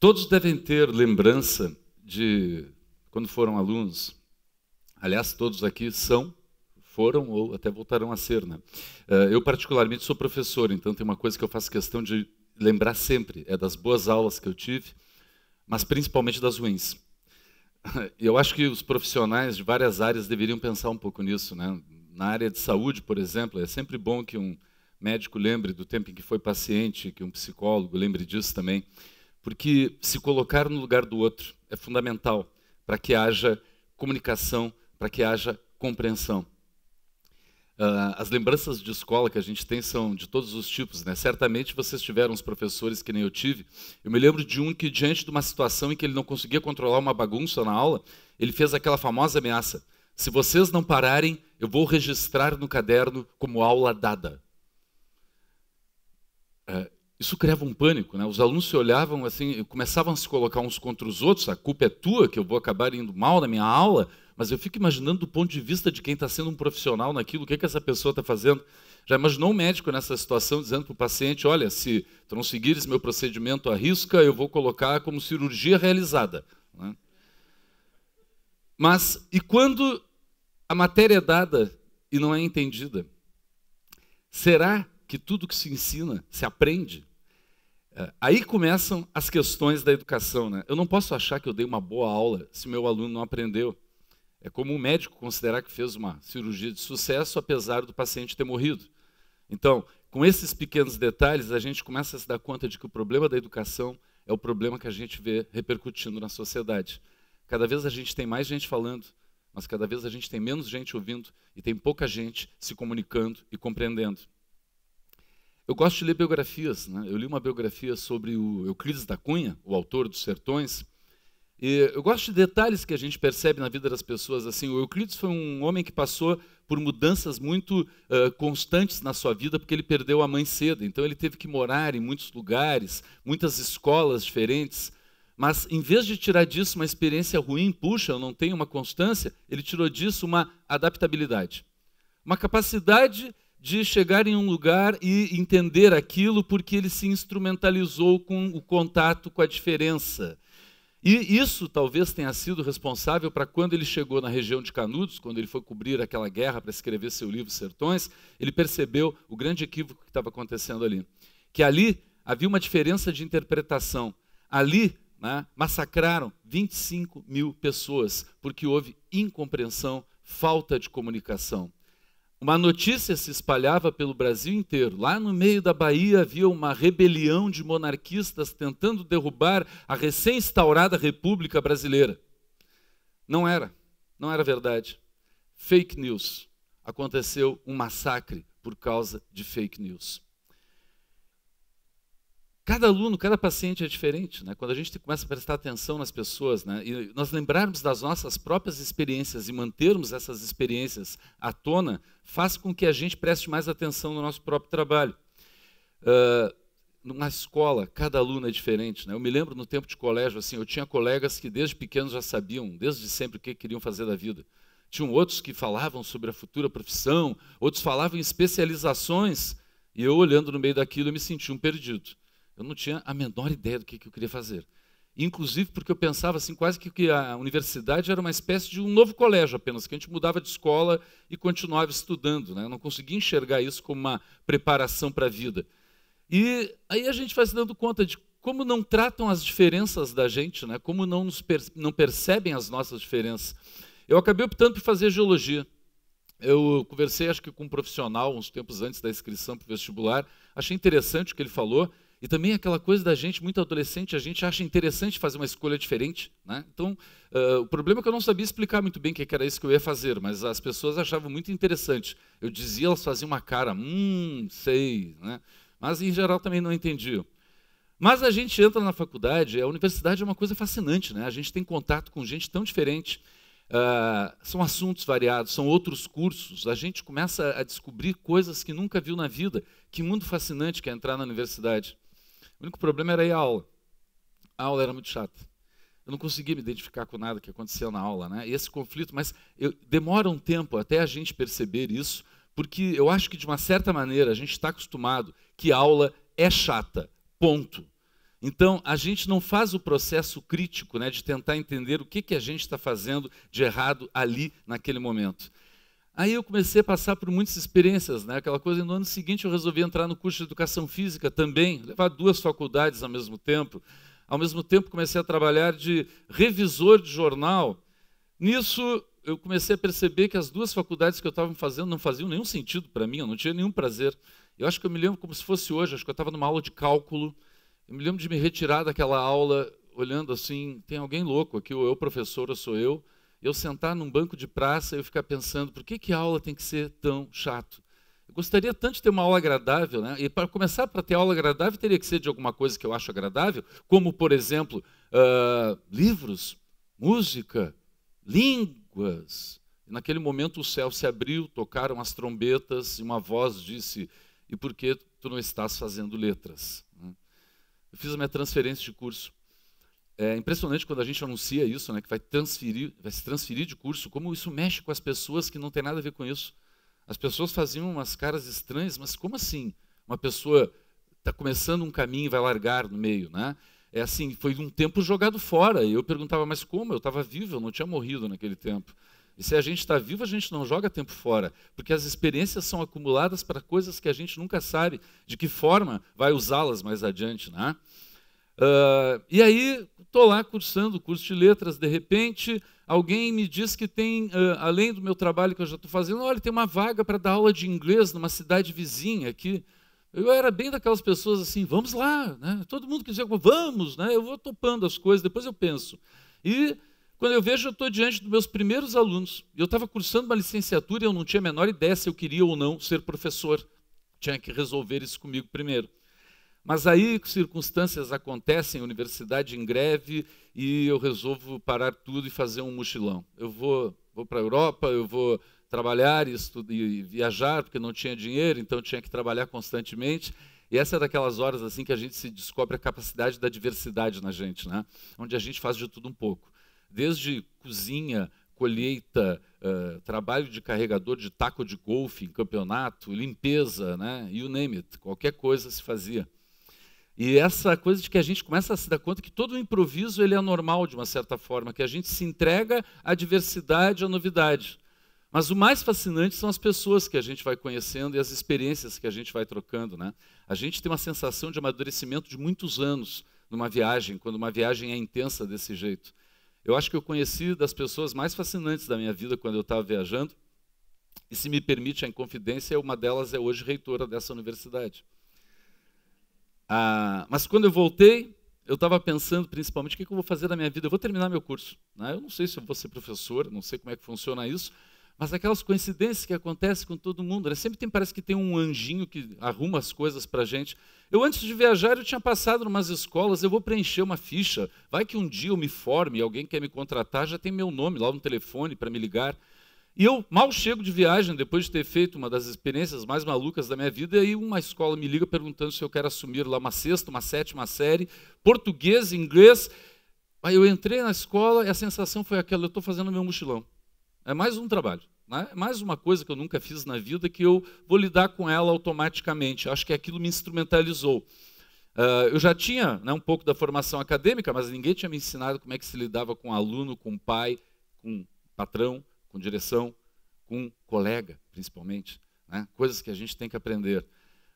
Todos devem ter lembrança de quando foram alunos. Aliás, todos aqui são, foram ou até voltarão a ser. Né? Eh, eu, particularmente, sou professor, então tem uma coisa que eu faço questão de lembrar sempre: é das boas aulas que eu tive, mas principalmente das ruins. E eu acho que os profissionais de várias áreas deveriam pensar um pouco nisso. Né? Na área de saúde, por exemplo, é sempre bom que um médico lembre do tempo em que foi paciente, que um psicólogo lembre disso também porque se colocar no lugar do outro é fundamental para que haja comunicação, para que haja compreensão. Uh, as lembranças de escola que a gente tem são de todos os tipos, né? Certamente vocês tiveram os professores que nem eu tive. Eu me lembro de um que, diante de uma situação em que ele não conseguia controlar uma bagunça na aula, ele fez aquela famosa ameaça: se vocês não pararem, eu vou registrar no caderno como aula dada. Ah, isso criava um pânico, né? Os alunos se olhavam assim, começavam a se colocar uns contra os outros. A culpa é tua, que eu vou acabar indo mal na minha aula. Mas eu fico imaginando do ponto de vista de quem está sendo um profissional naquilo, o que, é que essa pessoa está fazendo. Já imaginou um médico nessa situação dizendo para o paciente: olha, se tu não seguires meu procedimento à risca, eu vou colocar como cirurgia realizada. Né? Mas e quando a matéria é dada e não é entendida? Será que tudo que se ensina se aprende? É, aí começam as questões da educação. Né? Eu não posso achar que eu dei uma boa aula se meu aluno não aprendeu. É como um médico considerar que fez uma cirurgia de sucesso, apesar do paciente ter morrido. Então, com esses pequenos detalhes, a gente começa a se dar conta de que o problema da educação é o problema que a gente vê repercutindo na sociedade. Cada vez a gente tem mais gente falando, mas cada vez a gente tem menos gente ouvindo e tem pouca gente se comunicando e compreendendo. Eu gosto de ler biografias. Né? Eu li uma biografia sobre o Euclides da Cunha, o autor dos Sertões. E eu gosto de detalhes que a gente percebe na vida das pessoas. Assim, o Euclides foi um homem que passou por mudanças muito uh, constantes na sua vida, porque ele perdeu a mãe cedo. Então, ele teve que morar em muitos lugares, muitas escolas diferentes. Mas, em vez de tirar disso uma experiência ruim, puxa, eu não tenho uma constância, ele tirou disso uma adaptabilidade. Uma capacidade de chegar em um lugar e entender aquilo porque ele se instrumentalizou com o contato com a diferença. E isso talvez tenha sido responsável para quando ele chegou na região de Canudos, quando ele foi cobrir aquela guerra para escrever seu livro Sertões, ele percebeu o grande equívoco que estava acontecendo ali. Que ali havia uma diferença de interpretação. Ali né, massacraram 25 mil pessoas, porque houve incompreensão, falta de comunicação. Uma notícia se espalhava pelo Brasil inteiro. Lá no meio da Bahia havia uma rebelião de monarquistas tentando derrubar a recém-instaurada República Brasileira. Não era, não era verdade. Fake news. Aconteceu um massacre por causa de fake news. Cada aluno, cada paciente é diferente. Né? Quando a gente começa a prestar atenção nas pessoas né? e nós lembrarmos das nossas próprias experiências e mantermos essas experiências à tona, faz com que a gente preste mais atenção no nosso próprio trabalho. Uh, ah, numa escola, cada aluno é diferente. Né? Eu me lembro no tempo de colégio, assim, eu tinha colegas que desde pequenos já sabiam, desde sempre, o que queriam fazer da vida. Tinham outros que falavam sobre a futura profissão, outros falavam em especializações, e eu olhando no meio daquilo, eu me sentia um perdido. Eu não tinha a menor ideia do que, que eu queria fazer. Inclusive porque eu pensava assim, quase que a universidade era uma espécie de um novo colégio apenas, que a gente mudava de escola e continuava estudando. Né? Eu não conseguia enxergar isso como uma preparação para a vida. E aí a gente vai se dando conta de como não tratam as diferenças da gente, né? como não, nos per não percebem as nossas diferenças. Eu acabei optando por fazer geologia. Eu conversei, acho que, com um profissional uns tempos antes da inscrição para o vestibular. Achei interessante o que ele falou e também aquela coisa da gente, muito adolescente, a gente acha interessante fazer uma escolha diferente. Né? Então, uh, o problema é que eu não sabia explicar muito bem o que era isso que eu ia fazer, mas as pessoas achavam muito interessante. Eu dizia, elas faziam uma cara, hum, sei. Né? Mas, em geral, também não entendiam. Mas a gente entra na faculdade, a universidade é uma coisa fascinante. Né? A gente tem contato com gente tão diferente. Uh, são assuntos variados, são outros cursos. A gente começa a descobrir coisas que nunca viu na vida. Que mundo fascinante que é entrar na universidade. O único problema era ir à aula. A aula era muito chata. Eu não conseguia me identificar com nada que acontecia na aula, né? E esse conflito, mas eu, demora um tempo até a gente perceber isso, porque eu acho que de uma certa maneira a gente está acostumado que aula é chata, ponto. Então, a gente não faz o processo crítico né, de tentar entender o que, que a gente está fazendo de errado ali naquele momento. Aí eu comecei a passar por muitas experiências, né? Aquela coisa, e no ano seguinte eu resolvi entrar no curso de educação física também, levar duas faculdades ao mesmo tempo. Ao mesmo tempo comecei a trabalhar de revisor de jornal. Nisso eu comecei a perceber que as duas faculdades que eu estava fazendo não faziam nenhum sentido para mim, eu não tinha nenhum prazer. Eu acho que eu me lembro como se fosse hoje, acho que eu estava numa aula de cálculo. Eu me lembro de me retirar daquela aula olhando assim, tem alguém louco aqui, ou eu professor, ou sou eu eu sentar num banco de praça e eu ficar pensando por que, que a aula tem que ser tão chato. Eu gostaria tanto de ter uma aula agradável, né? E para começar, para ter aula agradável, teria que ser de alguma coisa que eu acho agradável, como, por exemplo, uh, livros, música, línguas. Naquele momento o céu se abriu, tocaram as trombetas e uma voz disse: E por que tu não estás fazendo letras? Eu fiz a minha transferência de curso. É impressionante quando a gente anuncia isso, né, que vai, transferir, vai se transferir de curso, como isso mexe com as pessoas que não tem nada a ver com isso. As pessoas faziam umas caras estranhas, mas como assim? Uma pessoa está começando um caminho e vai largar no meio, né? É assim, foi um tempo jogado fora. E eu perguntava, mas como? Eu estava vivo, eu não tinha morrido naquele tempo. E se a gente está vivo, a gente não joga tempo fora, porque as experiências são acumuladas para coisas que a gente nunca sabe de que forma vai usá-las mais adiante, né? Uh, e aí, estou lá cursando o curso de letras, de repente, alguém me diz que tem, uh, além do meu trabalho que eu já estou fazendo, olha, tem uma vaga para dar aula de inglês numa cidade vizinha aqui. Eu era bem daquelas pessoas assim, vamos lá, né? todo mundo que dizia, vamos, né? eu vou topando as coisas, depois eu penso. E quando eu vejo, eu estou diante dos meus primeiros alunos. Eu estava cursando uma licenciatura e eu não tinha a menor ideia se eu queria ou não ser professor. Tinha que resolver isso comigo primeiro. Mas aí circunstâncias acontecem, universidade em greve, e eu resolvo parar tudo e fazer um mochilão. Eu vou, vou para a Europa, eu vou trabalhar e, e viajar, porque não tinha dinheiro, então tinha que trabalhar constantemente. E essa é daquelas horas assim que a gente se descobre a capacidade da diversidade na gente, né? onde a gente faz de tudo um pouco. Desde cozinha, colheita, uh, trabalho de carregador de taco de golfe em campeonato, limpeza, né? you name it, qualquer coisa se fazia. E essa coisa de que a gente começa a se dar conta que todo o improviso ele é normal de uma certa forma, que a gente se entrega à diversidade, à novidade. Mas o mais fascinante são as pessoas que a gente vai conhecendo e as experiências que a gente vai trocando, né? A gente tem uma sensação de amadurecimento de muitos anos numa viagem, quando uma viagem é intensa desse jeito. Eu acho que eu conheci das pessoas mais fascinantes da minha vida quando eu estava viajando. E se me permite a inconfidência, uma delas é hoje reitora dessa universidade. Ah, mas quando eu voltei, eu estava pensando principalmente o que, eu vou fazer da minha vida. Eu vou terminar meu curso. Né? Eu não sei se eu vou ser professor, não sei como é que funciona isso, mas aquelas coincidências que acontecem com todo mundo. Né? Sempre tem, parece que tem um anjinho que arruma as coisas para a gente. Eu, antes de viajar, eu tinha passado em umas escolas, eu vou preencher uma ficha. Vai que um dia eu me forme, alguém quer me contratar, já tem meu nome lá no telefone para me ligar. E eu mal chego de viagem, depois de ter feito uma das experiências mais malucas da minha vida, e uma escola me liga perguntando se eu quero assumir lá uma sexta, uma sétima série, português, inglês. Aí eu entrei na escola e a sensação foi aquela: eu estou fazendo meu mochilão. É mais um trabalho, né? é mais uma coisa que eu nunca fiz na vida que eu vou lidar com ela automaticamente. Acho que aquilo me instrumentalizou. Uh, eu já tinha né, um pouco da formação acadêmica, mas ninguém tinha me ensinado como é que se lidava com aluno, com pai, com patrão, com direção, com um colega, principalmente. Né? Coisas que a gente tem que aprender.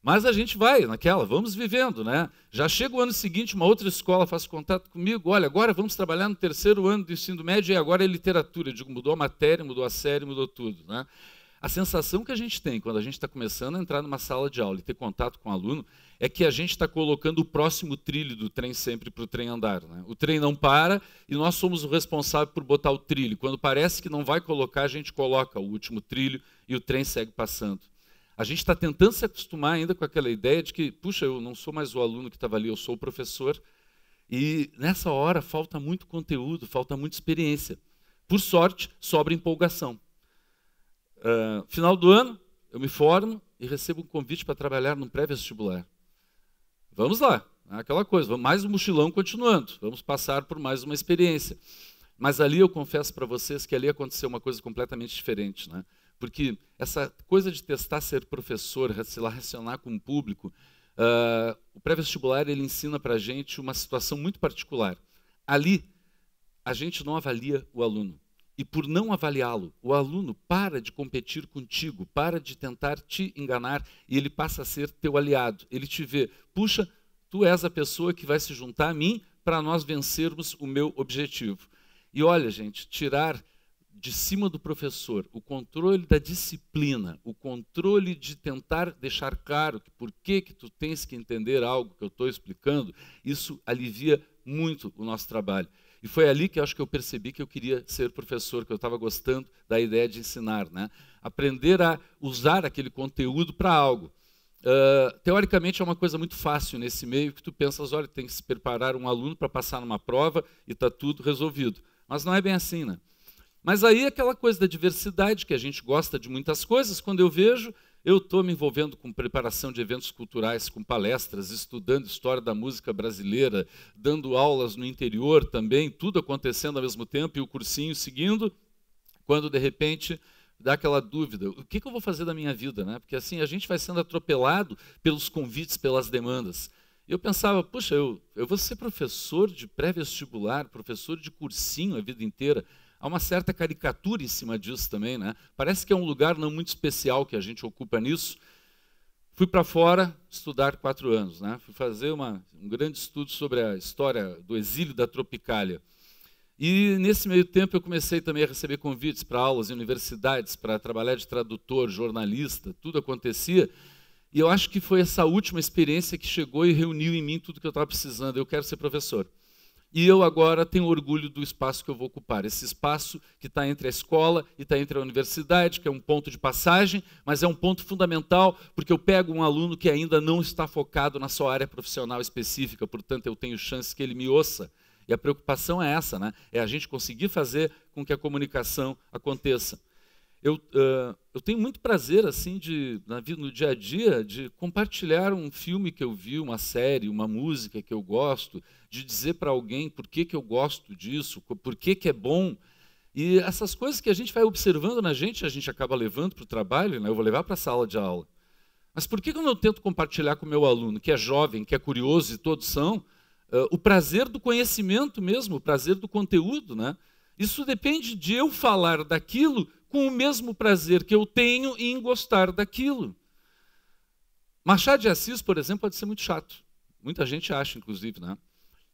Mas a gente vai naquela, vamos vivendo, né? Já chega o ano seguinte, uma outra escola faz contato comigo, olha, agora vamos trabalhar no terceiro ano do ensino médio e agora é literatura. Eu digo, mudou a matéria, mudou a série, mudou tudo, né? A sensação que a gente tem quando a gente está começando a entrar numa sala de aula e ter contato com o um aluno é que a gente está colocando o próximo trilho do trem sempre para o trem andar. Né? O trem não para e nós somos o responsável por botar o trilho. Quando parece que não vai colocar, a gente coloca o último trilho e o trem segue passando. A gente está tentando se acostumar ainda com aquela ideia de que, puxa, eu não sou mais o aluno que estava ali, eu sou o professor. E nessa hora falta muito conteúdo, falta muita experiência. Por sorte, sobra empolgação. Uh, final do ano, eu me formo e recebo um convite para trabalhar num pré-vestibular. Vamos lá, né, aquela coisa, mais um mochilão continuando, vamos passar por mais uma experiência. Mas ali eu confesso para vocês que ali aconteceu uma coisa completamente diferente, né? porque essa coisa de testar ser professor, se relacionar com o público, uh, o pré-vestibular ele ensina para a gente uma situação muito particular. Ali, a gente não avalia o aluno, e por não avaliá-lo, o aluno para de competir contigo, para de tentar te enganar e ele passa a ser teu aliado. Ele te vê, puxa, tu és a pessoa que vai se juntar a mim para nós vencermos o meu objetivo. E olha, gente, tirar de cima do professor o controle da disciplina, o controle de tentar deixar claro que por que que tu tens que entender algo que eu estou explicando, isso alivia muito o nosso trabalho. E foi ali que acho que eu percebi que eu queria ser professor, que eu estava gostando da ideia de ensinar, né? Aprender a usar aquele conteúdo para algo. Uh, teoricamente é uma coisa muito fácil nesse meio que tu pensas, olha, tem que se preparar um aluno para passar numa prova e está tudo resolvido. Mas não é bem assim, né? Mas aí é aquela coisa da diversidade, que a gente gosta de muitas coisas, quando eu vejo, eu estou me envolvendo com preparação de eventos culturais, com palestras, estudando história da música brasileira, dando aulas no interior também, tudo acontecendo ao mesmo tempo e o cursinho seguindo, quando de repente dá aquela dúvida: o que, que eu vou fazer da minha vida? Né? Porque assim a gente vai sendo atropelado pelos convites, pelas demandas. Eu pensava, puxa, eu, eu vou ser professor de pré-vestibular, professor de cursinho a vida inteira. Há uma certa caricatura em cima disso também, né? Parece que é um lugar não muito especial que a gente ocupa nisso. Fui para fora estudar quatro anos, né? Fui fazer uma, um grande estudo sobre a história do exílio da Tropicália. E nesse meio tempo eu comecei também a receber convites para aulas em universidades, para trabalhar de tradutor, jornalista, tudo acontecia. E eu acho que foi essa última experiência que chegou e reuniu em mim tudo que eu estava precisando. Eu quero ser professor e eu agora tenho orgulho do espaço que eu vou ocupar. Esse espaço que está entre a escola e está entre a universidade, que é um ponto de passagem, mas é um ponto fundamental, porque eu pego um aluno que ainda não está focado na sua área profissional específica, portanto, eu tenho chance que ele me ouça. E a preocupação é essa, né? É a gente conseguir fazer com que a comunicação aconteça. Eu, uh, eu tenho muito prazer, assim, de, na, no dia a dia, de compartilhar um filme que eu vi, uma série, uma música que eu gosto, de dizer para alguém por que, que eu gosto disso, por que, que é bom. E essas coisas que a gente vai observando na gente, a gente acaba levando para o trabalho, né? eu vou levar para a sala de aula. Mas por que, que eu não tento compartilhar com o meu aluno, que é jovem, que é curioso e todos são, Uh, o prazer do conhecimento mesmo, o prazer do conteúdo. Né? Isso depende de eu falar daquilo com o mesmo prazer que eu tenho em gostar daquilo. Machado de Assis, por exemplo, pode ser muito chato. Muita gente acha, inclusive, né?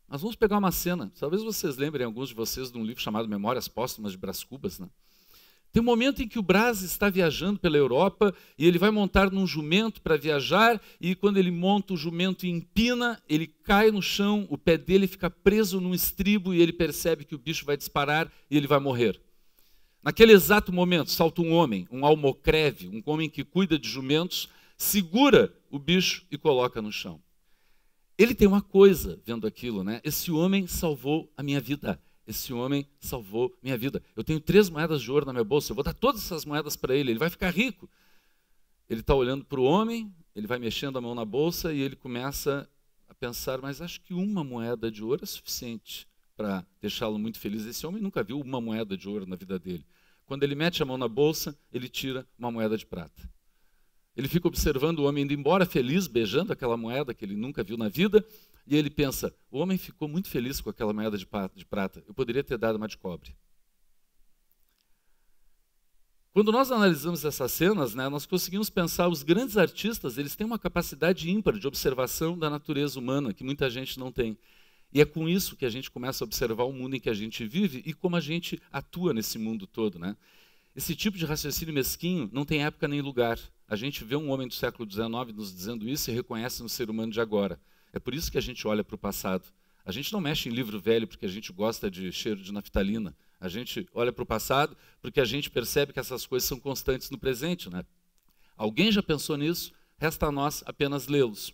Mas vamos pegar uma cena. Talvez vocês lembrem, alguns de vocês, de um livro chamado Memórias Póstumas de Brás Cubas, né? Tem um momento em que o Brás está viajando pela Europa e ele vai montar num jumento para viajar, e quando ele monta o jumento e empina, ele cai no chão, o pé dele fica preso num estribo e ele percebe que o bicho vai disparar e ele vai morrer. Naquele exato momento, salta um homem, um almocreve, um homem que cuida de jumentos, segura o bicho e coloca no chão. Ele tem uma coisa vendo aquilo, né? Esse homem salvou a minha vida. Esse homem salvou minha vida. Eu tenho três moedas de ouro na minha bolsa. Eu vou dar todas essas moedas para ele. Ele vai ficar rico. Ele está olhando para o homem, ele vai mexendo a mão na bolsa e ele começa a pensar: mas acho que uma moeda de ouro é suficiente para deixá-lo muito feliz. Esse homem nunca viu uma moeda de ouro na vida dele. Quando ele mete a mão na bolsa, ele tira uma moeda de prata. Ele fica observando o homem indo embora feliz, beijando aquela moeda que ele nunca viu na vida, e ele pensa: o homem ficou muito feliz com aquela moeda de, prata, eu poderia ter dado uma de cobre. Quando nós analisamos essas cenas, né, nós conseguimos pensar os grandes artistas, eles têm uma capacidade ímpar de observação da natureza humana que muita gente não tem. E é com isso que a gente começa a observar o mundo em que a gente vive e como a gente atua nesse mundo todo. Né? Esse tipo de raciocínio mesquinho não tem época nem lugar. A gente vê um homem do século XIX nos dizendo isso e reconhece no ser humano de agora. É por isso que a gente olha para o passado. A gente não mexe em livro velho porque a gente gosta de cheiro de naftalina. A gente olha para o passado porque a gente percebe que essas coisas são constantes no presente. Né? Alguém já pensou nisso? Resta a nós apenas lê-los.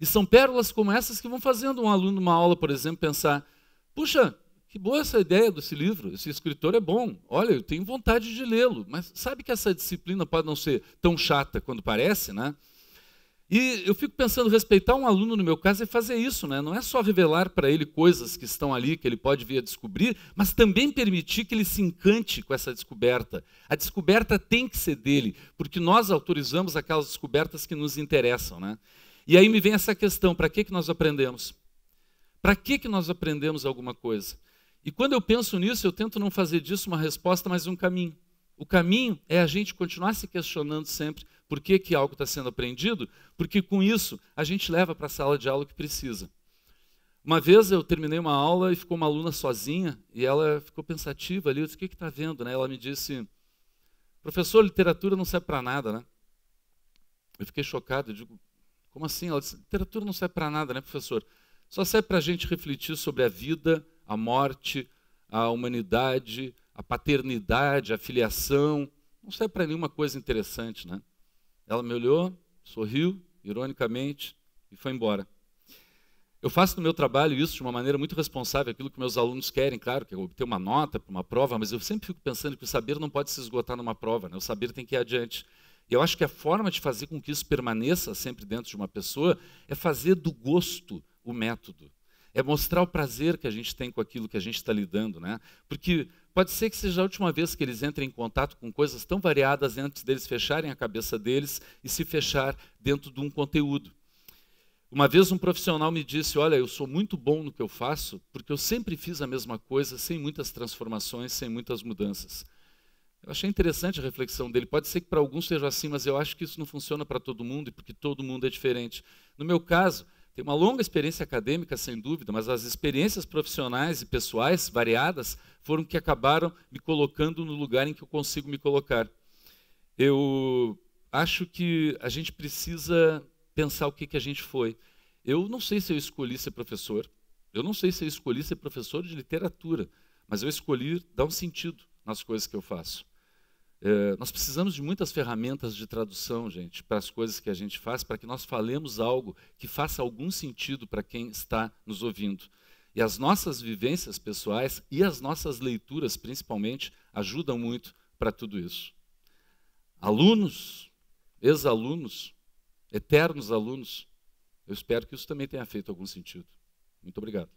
E são pérolas como essas que vão fazendo um aluno numa aula, por exemplo, pensar: puxa, que boa essa ideia desse livro, esse escritor é bom, olha, eu tenho vontade de lê-lo, mas sabe que essa disciplina pode não ser tão chata quando parece, né? E eu fico pensando, respeitar um aluno, no meu caso, é fazer isso, né? não é só revelar para ele coisas que estão ali, que ele pode vir a descobrir, mas também permitir que ele se encante com essa descoberta. A descoberta tem que ser dele, porque nós autorizamos aquelas descobertas que nos interessam. Né? E aí me vem essa questão: para que, que nós aprendemos? Para que, que nós aprendemos alguma coisa? E quando eu penso nisso, eu tento não fazer disso uma resposta, mas um caminho. O caminho é a gente continuar se questionando sempre por que, que algo está sendo aprendido, porque com isso a gente leva para a sala de aula o que precisa. Uma vez eu terminei uma aula e ficou uma aluna sozinha e ela ficou pensativa ali. Eu disse: O que está vendo? Né? Ela me disse: Professor, literatura não serve para nada, né? Eu fiquei chocado. Eu digo: como assim? Ela disse: literatura não serve para nada, né, professor? Só serve para a gente refletir sobre a vida, a morte, a humanidade, a paternidade, a filiação. Não serve para nenhuma coisa interessante, né? Ela me olhou, sorriu, ironicamente, e foi embora. Eu faço no meu trabalho isso de uma maneira muito responsável, aquilo que meus alunos querem, claro, que é obter uma nota para uma prova, mas eu sempre fico pensando que o saber não pode se esgotar numa prova, né? o saber tem que ir adiante. Eu acho que a forma de fazer com que isso permaneça sempre dentro de uma pessoa é fazer do gosto o método. É mostrar o prazer que a gente tem com aquilo que a gente está lidando, né? Porque pode ser que seja a última vez que eles entrem em contato com coisas tão variadas antes deles fecharem a cabeça deles e se fechar dentro de um conteúdo. Uma vez um profissional me disse: Olha, eu sou muito bom no que eu faço, porque eu sempre fiz a mesma coisa, sem muitas transformações, sem muitas mudanças. Eu achei interessante a reflexão dele. Pode ser que para alguns seja assim, mas eu acho que isso não funciona para todo mundo, porque todo mundo é diferente. No meu caso, tenho uma longa experiência acadêmica, sem dúvida, mas as experiências profissionais e pessoais variadas foram que acabaram me colocando no lugar em que eu consigo me colocar. Eu acho que a gente precisa pensar o que, que a gente foi. Eu não sei se eu escolhi ser professor, eu não sei se eu escolhi ser professor de literatura, mas eu escolhi dar um sentido nas coisas que eu faço. É, nós precisamos de muitas ferramentas de tradução, gente, para as coisas que a gente faz, para que nós falemos algo que faça algum sentido para quem está nos ouvindo. E as nossas vivências pessoais e as nossas leituras, principalmente, ajudam muito para tudo isso. Alunos, ex-alunos, eternos alunos, eu espero que isso também tenha feito algum sentido. Muito obrigado.